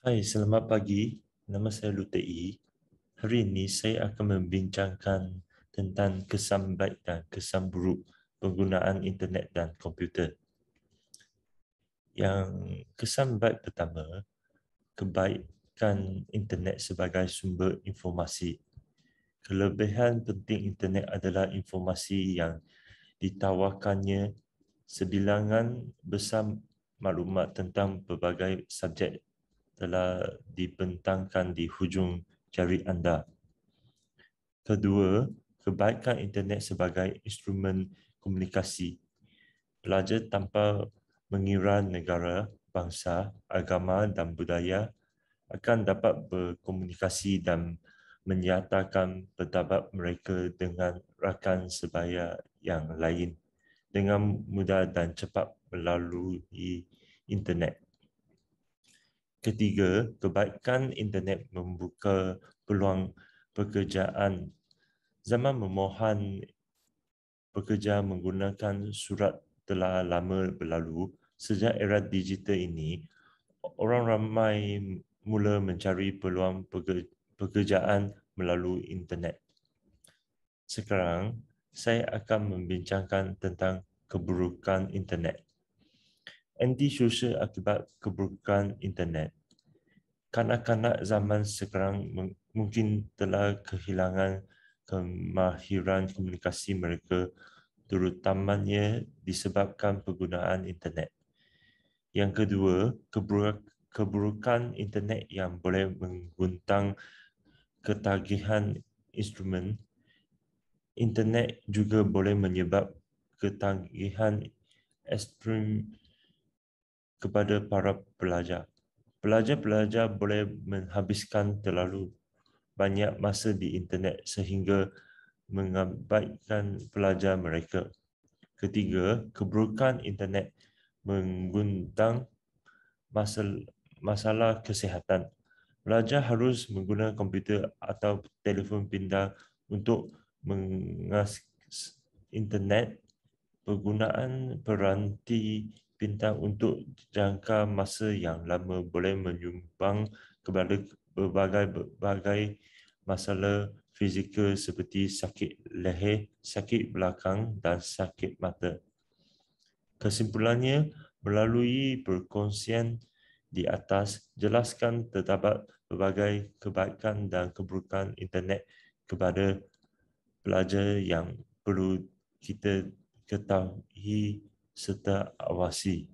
Hai, selamat pagi. Nama saya Lutei. Hari ini saya akan membincangkan tentang kesan baik dan kesan buruk penggunaan internet dan komputer. Yang kesan baik pertama, kebaikan internet sebagai sumber informasi. Kelebihan penting internet adalah informasi yang ditawarkannya sebilangan besar maklumat tentang pelbagai subjek telah dibentangkan di hujung jari anda. Kedua, kebaikan internet sebagai instrumen komunikasi. Pelajar tanpa mengira negara, bangsa, agama dan budaya akan dapat berkomunikasi dan menyatakan pendapat mereka dengan rakan sebaya yang lain dengan mudah dan cepat melalui internet. Ketiga, kebaikan internet membuka peluang pekerjaan. Zaman memohon pekerja menggunakan surat telah lama berlalu. Sejak era digital ini, orang ramai mula mencari peluang pekerjaan melalui internet. Sekarang, saya akan membincangkan tentang keburukan internet anti akibat keburukan internet. Kanak-kanak zaman sekarang mungkin telah kehilangan kemahiran komunikasi mereka terutamanya disebabkan penggunaan internet. Yang kedua, keburukan internet yang boleh mengguntang ketagihan instrumen. Internet juga boleh menyebab ketagihan instrumen kepada para pelajar. Pelajar-pelajar boleh menghabiskan terlalu banyak masa di internet sehingga mengabaikan pelajar mereka. Ketiga, keburukan internet mengguntang masalah kesihatan. Pelajar harus menggunakan komputer atau telefon pintar untuk mengakses internet. Penggunaan peranti Pintar untuk jangka masa yang lama boleh menyumbang kepada berbagai-bagai masalah fizikal seperti sakit leher, sakit belakang dan sakit mata. Kesimpulannya, melalui perkongsian di atas, jelaskan terdapat berbagai kebaikan dan keburukan internet kepada pelajar yang perlu kita ketahui serta awasi